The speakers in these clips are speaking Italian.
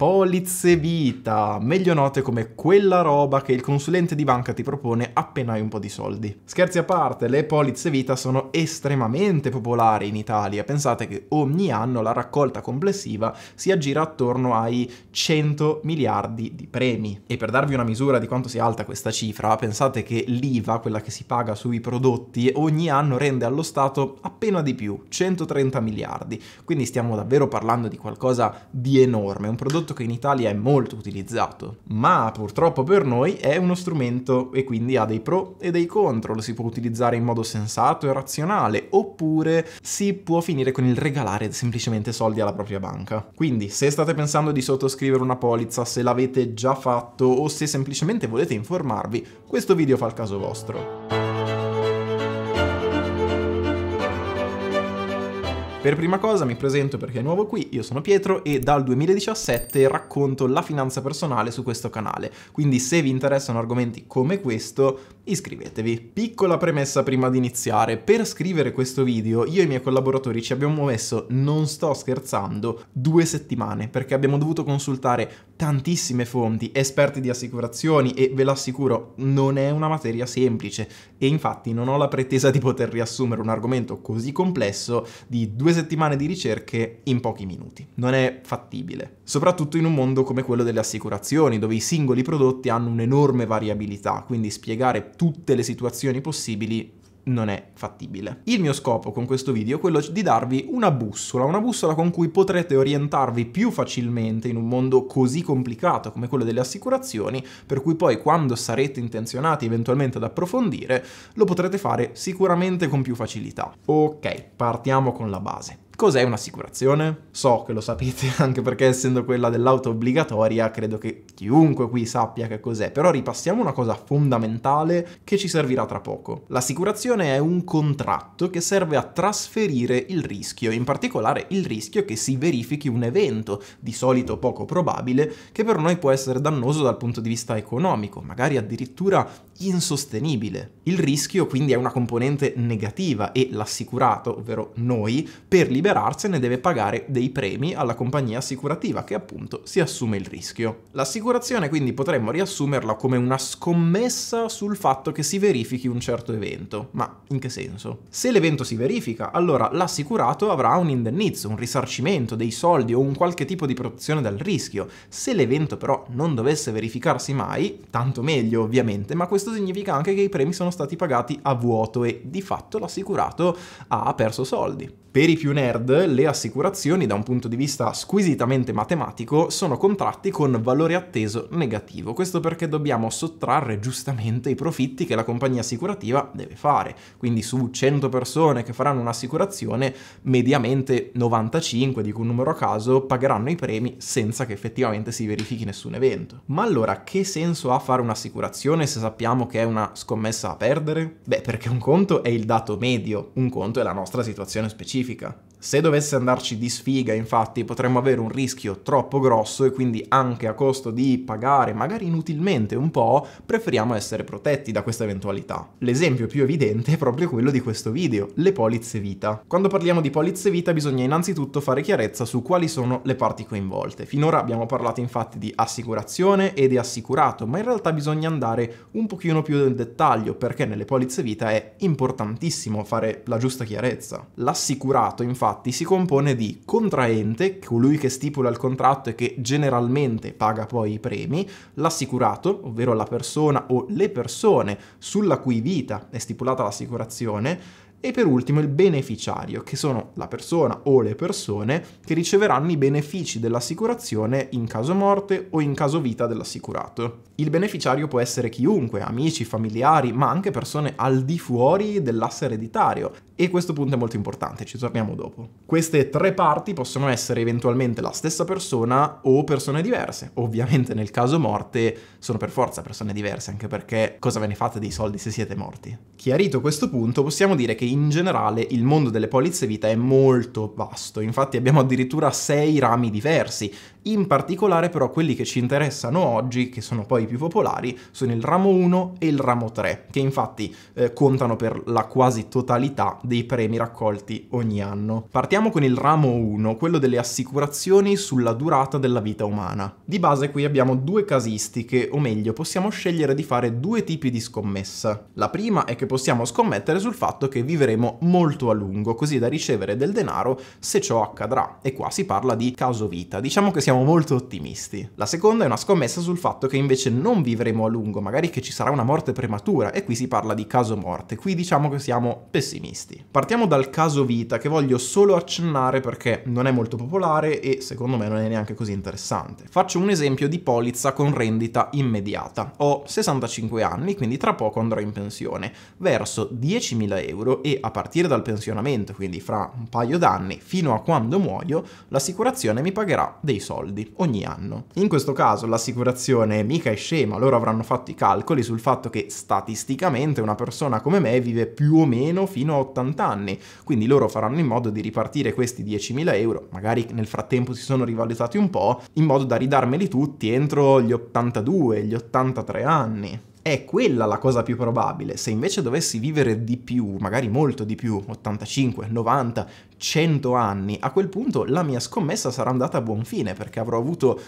polizze vita, meglio note come quella roba che il consulente di banca ti propone appena hai un po' di soldi. Scherzi a parte, le polizze vita sono estremamente popolari in Italia, pensate che ogni anno la raccolta complessiva si aggira attorno ai 100 miliardi di premi. E per darvi una misura di quanto sia alta questa cifra, pensate che l'IVA, quella che si paga sui prodotti, ogni anno rende allo Stato appena di più, 130 miliardi. Quindi stiamo davvero parlando di qualcosa di enorme, un prodotto strumento che in Italia è molto utilizzato, ma purtroppo per noi è uno strumento e quindi ha dei pro e dei contro, lo si può utilizzare in modo sensato e razionale, oppure si può finire con il regalare semplicemente soldi alla propria banca. Quindi se state pensando di sottoscrivere una polizza, se l'avete già fatto o se semplicemente volete informarvi, questo video fa il caso vostro. Per prima cosa mi presento perché è nuovo qui, io sono Pietro e dal 2017 racconto la finanza personale su questo canale, quindi se vi interessano argomenti come questo iscrivetevi. Piccola premessa prima di iniziare, per scrivere questo video io e i miei collaboratori ci abbiamo messo, non sto scherzando, due settimane perché abbiamo dovuto consultare tantissime fonti, esperti di assicurazioni e ve l'assicuro non è una materia semplice e infatti non ho la pretesa di poter riassumere un argomento così complesso di due settimane di ricerche in pochi minuti. Non è fattibile soprattutto in un mondo come quello delle assicurazioni, dove i singoli prodotti hanno un'enorme variabilità, quindi spiegare tutte le situazioni possibili non è fattibile. Il mio scopo con questo video è quello di darvi una bussola, una bussola con cui potrete orientarvi più facilmente in un mondo così complicato come quello delle assicurazioni, per cui poi quando sarete intenzionati eventualmente ad approfondire, lo potrete fare sicuramente con più facilità. Ok, partiamo con la base. Cos'è un'assicurazione? So che lo sapete anche perché essendo quella dell'auto obbligatoria credo che chiunque qui sappia che cos'è, però ripassiamo una cosa fondamentale che ci servirà tra poco. L'assicurazione è un contratto che serve a trasferire il rischio, in particolare il rischio che si verifichi un evento, di solito poco probabile, che per noi può essere dannoso dal punto di vista economico, magari addirittura insostenibile. Il rischio quindi è una componente negativa e l'assicurato, ovvero noi, per liberarsene deve pagare dei premi alla compagnia assicurativa che appunto si assume il rischio. L'assicurazione quindi potremmo riassumerla come una scommessa sul fatto che si verifichi un certo evento. Ma in che senso? Se l'evento si verifica, allora l'assicurato avrà un indennizzo, un risarcimento, dei soldi o un qualche tipo di protezione dal rischio. Se l'evento però non dovesse verificarsi mai, tanto meglio ovviamente, ma questo questo significa anche che i premi sono stati pagati a vuoto e di fatto l'assicurato ha perso soldi. Per i più nerd, le assicurazioni da un punto di vista squisitamente matematico sono contratti con valore atteso negativo, questo perché dobbiamo sottrarre giustamente i profitti che la compagnia assicurativa deve fare, quindi su 100 persone che faranno un'assicurazione, mediamente 95, dico un numero a caso, pagheranno i premi senza che effettivamente si verifichi nessun evento. Ma allora che senso ha fare un'assicurazione se sappiamo che è una scommessa a perdere? Beh, perché un conto è il dato medio, un conto è la nostra situazione specifica. específica. Se dovesse andarci di sfiga, infatti, potremmo avere un rischio troppo grosso e quindi anche a costo di pagare magari inutilmente un po', preferiamo essere protetti da questa eventualità. L'esempio più evidente è proprio quello di questo video, le polizze vita. Quando parliamo di polizze vita bisogna innanzitutto fare chiarezza su quali sono le parti coinvolte. Finora abbiamo parlato infatti di assicurazione e di assicurato, ma in realtà bisogna andare un pochino più nel dettaglio perché nelle polizze vita è importantissimo fare la giusta chiarezza. L'assicurato infatti infatti si compone di contraente, colui che stipula il contratto e che generalmente paga poi i premi, l'assicurato, ovvero la persona o le persone sulla cui vita è stipulata l'assicurazione, e per ultimo il beneficiario, che sono la persona o le persone che riceveranno i benefici dell'assicurazione in caso morte o in caso vita dell'assicurato. Il beneficiario può essere chiunque, amici, familiari, ma anche persone al di fuori dell'asse ereditario e questo punto è molto importante, ci torniamo dopo. Queste tre parti possono essere eventualmente la stessa persona o persone diverse. Ovviamente nel caso morte sono per forza persone diverse, anche perché cosa ve ne fate dei soldi se siete morti? Chiarito questo punto, possiamo dire che in generale il mondo delle polizze vita è molto vasto, infatti abbiamo addirittura sei rami diversi, in particolare però quelli che ci interessano oggi, che sono poi i più popolari, sono il ramo 1 e il ramo 3, che infatti eh, contano per la quasi totalità dei premi raccolti ogni anno. Partiamo con il ramo 1, quello delle assicurazioni sulla durata della vita umana. Di base qui abbiamo due casistiche, o meglio possiamo scegliere di fare due tipi di scommessa. La prima è che possiamo scommettere sul fatto che vivremo molto a lungo, così da ricevere del denaro se ciò accadrà, e qua si parla di caso vita. Diciamo che siamo siamo molto ottimisti. La seconda è una scommessa sul fatto che invece non vivremo a lungo, magari che ci sarà una morte prematura, e qui si parla di caso morte, qui diciamo che siamo pessimisti. Partiamo dal caso vita, che voglio solo accennare perché non è molto popolare e secondo me non è neanche così interessante. Faccio un esempio di polizza con rendita immediata. Ho 65 anni, quindi tra poco andrò in pensione. Verso 10.000 euro e a partire dal pensionamento, quindi fra un paio d'anni, fino a quando muoio, l'assicurazione mi pagherà dei soldi soldi ogni anno. In questo caso l'assicurazione mica è scema, loro avranno fatto i calcoli sul fatto che statisticamente una persona come me vive più o meno fino a 80 anni, quindi loro faranno in modo di ripartire questi 10.000 euro, magari nel frattempo si sono rivalutati un po', in modo da ridarmeli tutti entro gli 82, gli 83 anni. È quella la cosa più probabile. Se invece dovessi vivere di più, magari molto di più, 85, 90, 100 anni, a quel punto la mia scommessa sarà andata a buon fine perché avrò avuto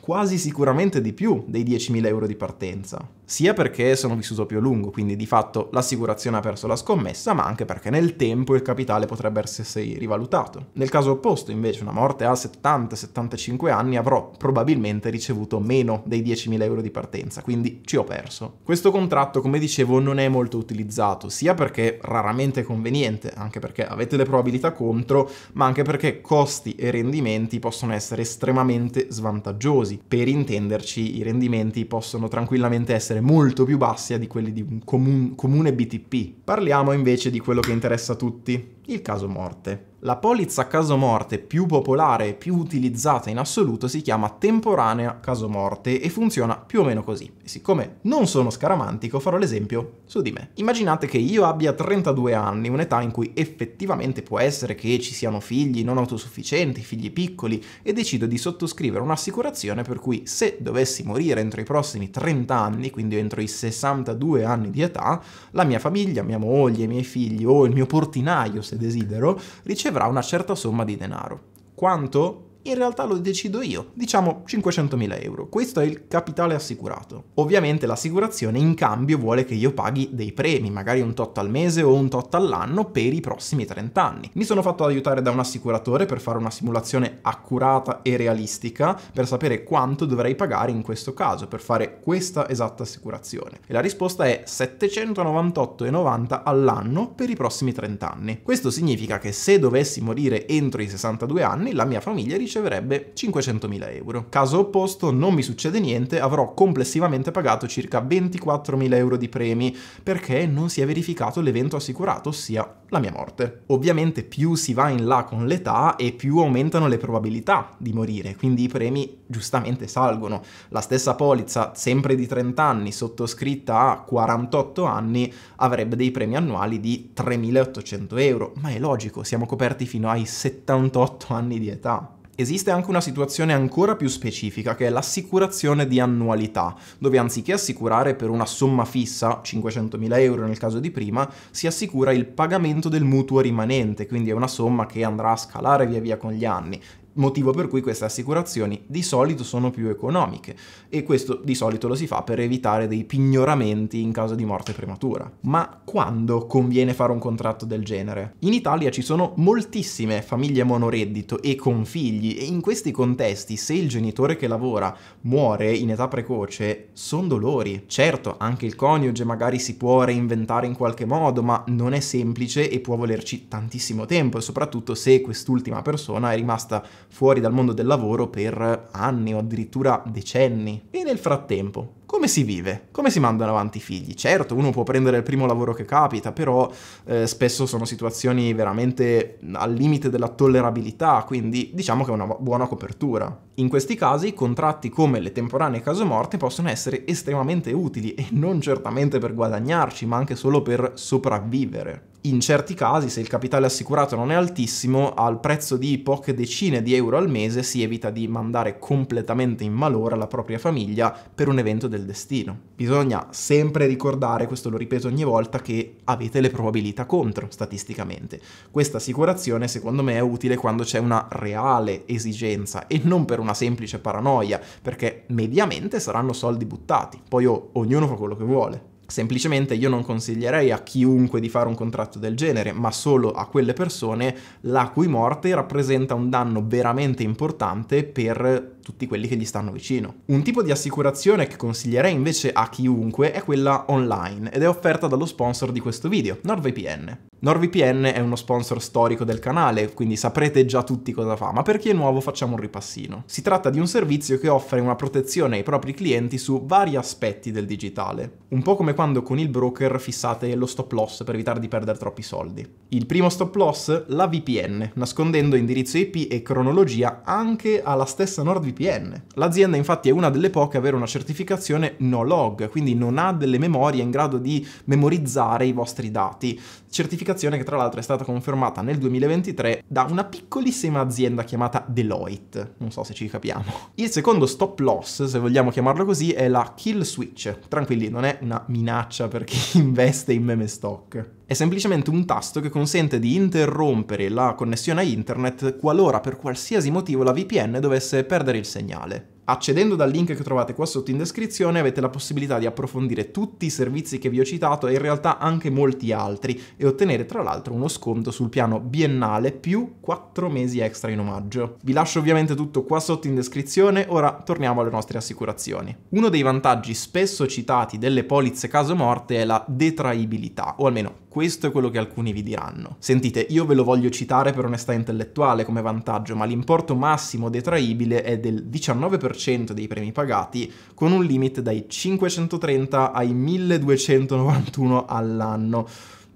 quasi sicuramente di più dei 10.000 euro di partenza. Sia perché sono vissuto più a lungo, quindi di fatto l'assicurazione ha perso la scommessa, ma anche perché nel tempo il capitale potrebbe essersi rivalutato. Nel caso opposto, invece, una morte a 70-75 anni avrò probabilmente ricevuto meno dei 10.000 euro di partenza, quindi ci ho perso. Questo contratto, come dicevo, non è molto utilizzato, sia perché raramente è conveniente, anche perché avete le probabilità con contro, ma anche perché costi e rendimenti possono essere estremamente svantaggiosi. Per intenderci, i rendimenti possono tranquillamente essere molto più bassi di quelli di un comun comune BTP. Parliamo invece di quello che interessa a tutti, il caso morte. La polizza caso morte più popolare e più utilizzata in assoluto si chiama temporanea caso morte e funziona più o meno così. E siccome non sono scaramantico farò l'esempio su di me. Immaginate che io abbia 32 anni, un'età in cui effettivamente può essere che ci siano figli non autosufficienti, figli piccoli e decido di sottoscrivere un'assicurazione per cui se dovessi morire entro i prossimi 30 anni, quindi entro i 62 anni di età, la mia famiglia, mia moglie, i miei figli o il mio portinaio se desidero, riceverà una certa somma di denaro. Quanto? in realtà lo decido io, diciamo 500.000 euro, questo è il capitale assicurato. Ovviamente l'assicurazione in cambio vuole che io paghi dei premi, magari un tot al mese o un tot all'anno per i prossimi 30 anni. Mi sono fatto aiutare da un assicuratore per fare una simulazione accurata e realistica per sapere quanto dovrei pagare in questo caso per fare questa esatta assicurazione. E la risposta è 798,90 all'anno per i prossimi 30 anni. Questo significa che se dovessi morire entro i 62 anni la mia famiglia riceve riceverebbe 500.000 euro. Caso opposto, non mi succede niente, avrò complessivamente pagato circa 24.000 euro di premi perché non si è verificato l'evento assicurato, ossia la mia morte. Ovviamente più si va in là con l'età e più aumentano le probabilità di morire, quindi i premi giustamente salgono. La stessa polizza, sempre di 30 anni, sottoscritta a 48 anni, avrebbe dei premi annuali di 3.800 euro, ma è logico, siamo coperti fino ai 78 anni di età. Esiste anche una situazione ancora più specifica che è l'assicurazione di annualità, dove anziché assicurare per una somma fissa, 500.000 euro nel caso di prima, si assicura il pagamento del mutuo rimanente, quindi è una somma che andrà a scalare via via con gli anni motivo per cui queste assicurazioni di solito sono più economiche e questo di solito lo si fa per evitare dei pignoramenti in caso di morte prematura. Ma quando conviene fare un contratto del genere? In Italia ci sono moltissime famiglie monoreddito e con figli e in questi contesti se il genitore che lavora muore in età precoce sono dolori. Certo, anche il coniuge magari si può reinventare in qualche modo, ma non è semplice e può volerci tantissimo tempo soprattutto se quest'ultima persona è rimasta fuori dal mondo del lavoro per anni o addirittura decenni. E nel frattempo, come si vive? Come si mandano avanti i figli? Certo, uno può prendere il primo lavoro che capita, però eh, spesso sono situazioni veramente al limite della tollerabilità, quindi diciamo che è una buona copertura. In questi casi contratti come le temporanee case morte possono essere estremamente utili e non certamente per guadagnarci, ma anche solo per sopravvivere in certi casi, se il capitale assicurato non è altissimo, al prezzo di poche decine di euro al mese si evita di mandare completamente in malora la propria famiglia per un evento del destino. Bisogna sempre ricordare, questo lo ripeto ogni volta, che avete le probabilità contro statisticamente. Questa assicurazione secondo me è utile quando c'è una reale esigenza e non per una semplice paranoia, perché mediamente saranno soldi buttati, poi oh, ognuno fa quello che vuole. Semplicemente io non consiglierei a chiunque di fare un contratto del genere, ma solo a quelle persone la cui morte rappresenta un danno veramente importante per tutti quelli che gli stanno vicino. Un tipo di assicurazione che consiglierei invece a chiunque è quella online ed è offerta dallo sponsor di questo video, NordVPN. NordVPN è uno sponsor storico del canale, quindi saprete già tutti cosa fa, ma per chi è nuovo facciamo un ripassino. Si tratta di un servizio che offre una protezione ai propri clienti su vari aspetti del digitale, un po' come quando con il broker fissate lo stop loss per evitare di perdere troppi soldi. Il primo stop loss, la VPN, nascondendo indirizzo IP e cronologia anche alla stessa NordVPN VPN. L'azienda infatti è una delle poche a avere una certificazione no log, quindi non ha delle memorie in grado di memorizzare i vostri dati, certificazione che tra l'altro è stata confermata nel 2023 da una piccolissima azienda chiamata Deloitte, non so se ci capiamo. Il secondo stop loss, se vogliamo chiamarlo così, è la kill switch. Tranquilli, non è una minaccia per chi investe in meme stock. È semplicemente un tasto che consente di interrompere la connessione a internet qualora per qualsiasi motivo la VPN dovesse perdere il segnale. Accedendo dal link che trovate qua sotto in descrizione avete la possibilità di approfondire tutti i servizi che vi ho citato e in realtà anche molti altri e ottenere tra l'altro uno sconto sul piano biennale più 4 mesi extra in omaggio. Vi lascio ovviamente tutto qua sotto in descrizione, ora torniamo alle nostre assicurazioni. Uno dei vantaggi spesso citati delle polizze caso morte è la detraibilità, o almeno questo è quello che alcuni vi diranno. Sentite, io ve lo voglio citare per onestà intellettuale come vantaggio, ma l'importo massimo detraibile è del 19% dei premi pagati, con un limite dai 530 ai 1291 all'anno.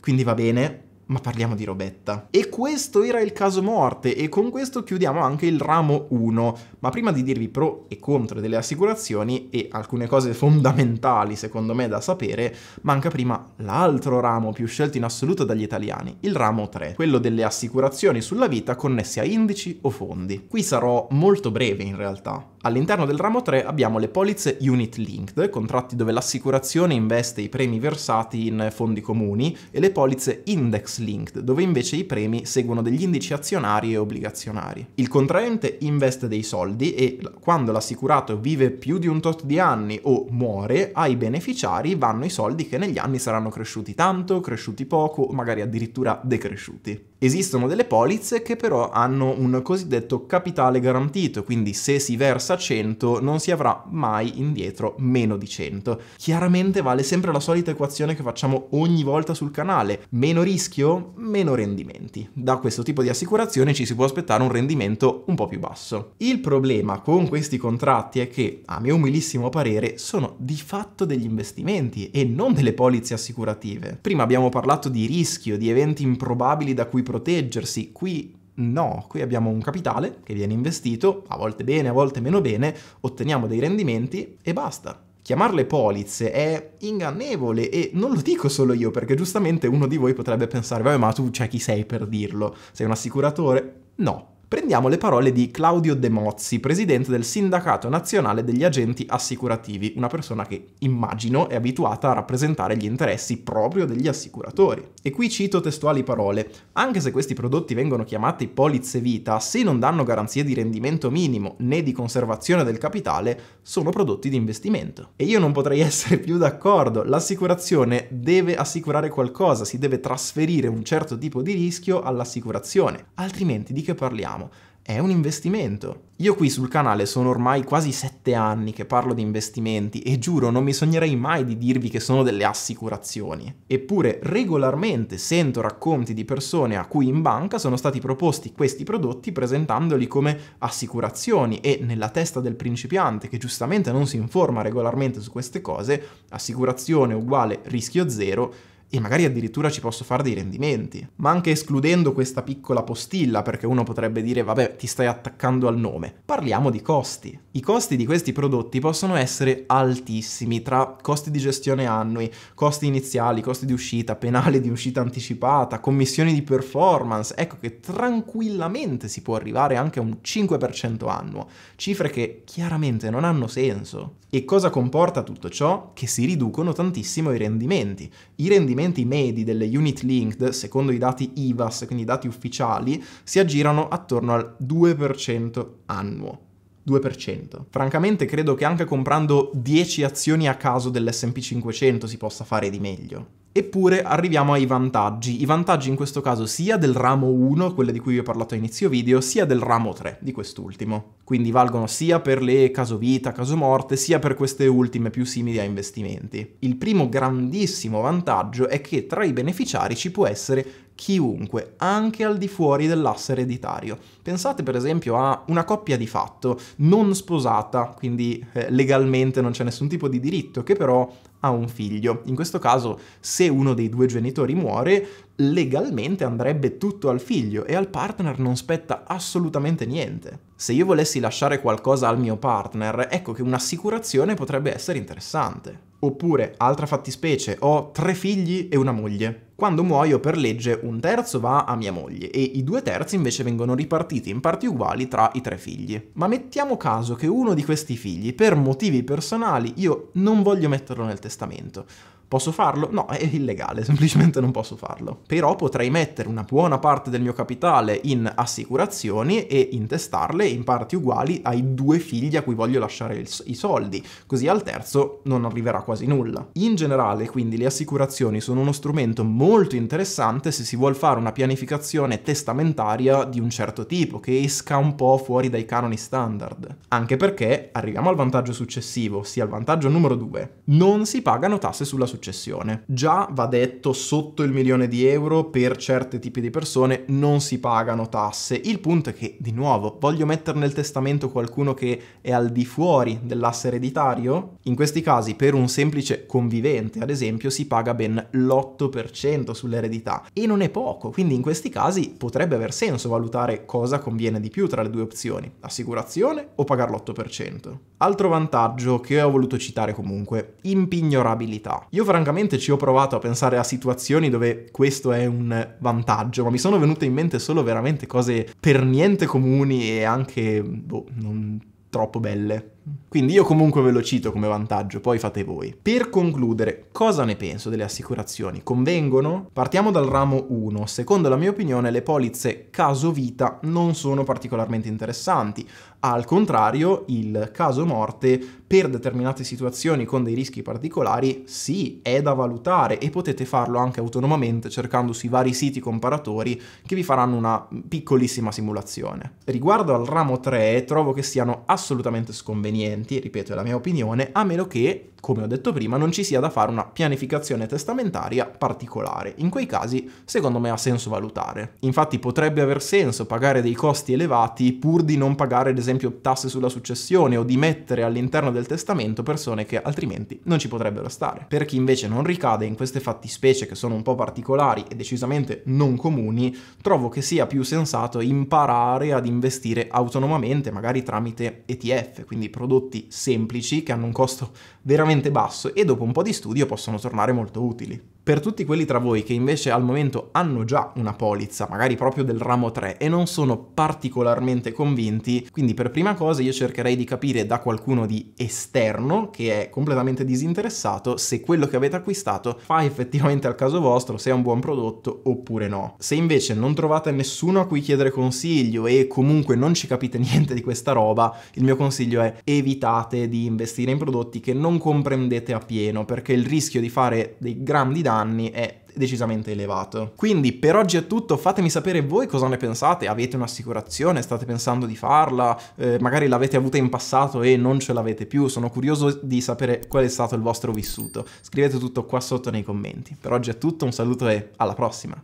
Quindi va bene, ma parliamo di robetta. E questo era il caso morte e con questo chiudiamo anche il ramo 1, ma prima di dirvi pro e contro delle assicurazioni e alcune cose fondamentali secondo me da sapere, manca prima l'altro ramo più scelto in assoluto dagli italiani, il ramo 3, quello delle assicurazioni sulla vita connesse a indici o fondi. Qui sarò molto breve in realtà. All'interno del ramo 3 abbiamo le polizze unit linked, contratti dove l'assicurazione investe i premi versati in fondi comuni, e le polizze index linked, dove invece i premi seguono degli indici azionari e obbligazionari. Il contraente investe dei soldi e quando l'assicurato vive più di un tot di anni o muore, ai beneficiari vanno i soldi che negli anni saranno cresciuti tanto, cresciuti poco, magari addirittura decresciuti. Esistono delle polizze che però hanno un cosiddetto capitale garantito, quindi se si versa 100 non si avrà mai indietro meno di 100. Chiaramente vale sempre la solita equazione che facciamo ogni volta sul canale, meno rischio rischio, meno rendimenti. Da questo tipo di assicurazione ci si può aspettare un rendimento un po' più basso. Il problema con questi contratti è che, a mio umilissimo parere, sono di fatto degli investimenti e non delle polizze assicurative. Prima abbiamo parlato di rischio, di eventi improbabili da cui proteggersi, qui No, qui abbiamo un capitale che viene investito, a volte bene, a volte meno bene, otteniamo dei rendimenti e basta. Chiamarle polizze è ingannevole e non lo dico solo io perché giustamente uno di voi potrebbe pensare, vabbè ma tu c'è chi sei per dirlo? Sei un assicuratore? No, Prendiamo le parole di Claudio De Mozzi, presidente del Sindacato Nazionale degli Agenti Assicurativi, una persona che immagino è abituata a rappresentare gli interessi proprio degli assicuratori. E qui cito testuali parole: anche se questi prodotti vengono chiamati polizze vita, se non danno garanzie di rendimento minimo né di conservazione del capitale, sono prodotti di investimento. E io non potrei essere più d'accordo. L'assicurazione deve assicurare qualcosa, si deve trasferire un certo tipo di rischio all'assicurazione, altrimenti di che parliamo? facciamo. È un investimento. Io qui sul canale sono ormai quasi sette anni che parlo di investimenti e giuro non mi sognerei mai di dirvi che sono delle assicurazioni. Eppure regolarmente sento racconti di persone a cui in banca sono stati proposti questi prodotti presentandoli come assicurazioni e nella testa del principiante che giustamente non si informa regolarmente su queste cose, assicurazione uguale rischio zero, e magari addirittura ci posso fare dei rendimenti. Ma anche escludendo questa piccola postilla, perché uno potrebbe dire vabbè ti stai attaccando al nome, parliamo di costi. I costi di questi prodotti possono essere altissimi, tra costi di gestione annui, costi iniziali, costi di uscita, penale di uscita anticipata, commissioni di performance, ecco che tranquillamente si può arrivare anche a un 5% annuo, cifre che chiaramente non hanno senso. E cosa comporta tutto ciò? Che si riducono tantissimo i rendimenti. I rendimenti stabilimenti medi delle unit linked, secondo i dati IVAS, quindi i dati ufficiali, si aggirano attorno al 2% annuo. 2%. Francamente credo che anche comprando 10 azioni a caso dell'SP 500 si possa fare di meglio. Eppure arriviamo ai vantaggi, i vantaggi in questo caso sia del ramo 1, quelle di cui vi ho parlato a inizio video, sia del ramo 3, di quest'ultimo. Quindi valgono sia per le caso vita, caso morte, sia per queste ultime più simili a investimenti. Il primo grandissimo vantaggio è che tra i beneficiari ci può essere chiunque, anche al di fuori dell'asse ereditario. Pensate per esempio a una coppia di fatto, non sposata, quindi eh, legalmente non c'è nessun tipo di diritto, che però ha un figlio. In questo caso, se se uno dei due genitori muore, legalmente andrebbe tutto al figlio e al partner non spetta assolutamente niente. Se io volessi lasciare qualcosa al mio partner, ecco che un'assicurazione potrebbe essere interessante. Oppure, altra fattispecie, ho tre figli e una moglie. Quando muoio per legge un terzo va a mia moglie e i due terzi invece vengono ripartiti in parti uguali tra i tre figli. Ma mettiamo caso che uno di questi figli, per motivi personali, io non voglio metterlo nel testamento Posso farlo? No, è illegale, semplicemente non posso farlo. Però potrei mettere una buona parte del mio capitale in assicurazioni e intestarle in parti uguali ai due figli a cui voglio lasciare i soldi, così al terzo non arriverà quasi nulla. In generale, quindi, le assicurazioni sono uno strumento molto interessante se si vuole fare una pianificazione testamentaria di un certo tipo, che esca un po' fuori dai canoni standard. Anche perché, arriviamo al vantaggio successivo, sia il vantaggio numero due, non si pagano tasse sulla società successione. Già va detto sotto il milione di euro per certi tipi di persone non si pagano tasse. Il punto è che di nuovo voglio mettere nel testamento qualcuno che è al di fuori dell'asse ereditario? In questi casi per un semplice convivente ad esempio si paga ben l'8% sull'eredità e non è poco, quindi in questi casi potrebbe aver senso valutare cosa conviene di più tra le due opzioni, assicurazione o pagare l'8%. Altro vantaggio che ho voluto citare comunque, impignorabilità. Io francamente ci ho provato a pensare a situazioni dove questo è un vantaggio, ma mi sono venute in mente solo veramente cose per niente comuni e anche, boh, non troppo belle. Quindi io comunque ve lo cito come vantaggio, poi fate voi. Per concludere, cosa ne penso delle assicurazioni? Convengono? Partiamo dal ramo 1. Secondo la mia opinione le polizze caso vita non sono particolarmente interessanti. Al contrario, il caso morte per determinate situazioni con dei rischi particolari sì, è da valutare e potete farlo anche autonomamente cercando sui vari siti comparatori che vi faranno una piccolissima simulazione. Riguardo al ramo 3, trovo che siano assolutamente sconvenienti convenienti, ripeto è la mia opinione, a meno che, come ho detto prima, non ci sia da fare una pianificazione testamentaria particolare. In quei casi, secondo me, ha senso valutare. Infatti potrebbe aver senso pagare dei costi elevati pur di non pagare, ad esempio, tasse sulla successione o di mettere all'interno del testamento persone che altrimenti non ci potrebbero stare. Per chi invece non ricade in queste fattispecie che sono un po' particolari e decisamente non comuni, trovo che sia più sensato imparare ad investire autonomamente, magari tramite ETF, quindi prodotti prodotti semplici che hanno un costo veramente basso e dopo un po' di studio possono tornare molto utili. Per tutti quelli tra voi che invece al momento hanno già una polizza, magari proprio del ramo 3, e non sono particolarmente convinti, quindi per prima cosa io cercherei di capire da qualcuno di esterno, che è completamente disinteressato, se quello che avete acquistato fa effettivamente al caso vostro, se è un buon prodotto oppure no. Se invece non trovate nessuno a cui chiedere consiglio e comunque non ci capite niente di questa roba, il mio consiglio è evitate di investire in prodotti che non comprendete appieno, perché il rischio di fare dei grandi danni anni è decisamente elevato. Quindi per oggi è tutto, fatemi sapere voi cosa ne pensate, avete un'assicurazione, state pensando di farla, eh, magari l'avete avuta in passato e non ce l'avete più, sono curioso di sapere qual è stato il vostro vissuto. Scrivete tutto qua sotto nei commenti. Per oggi è tutto, un saluto e alla prossima!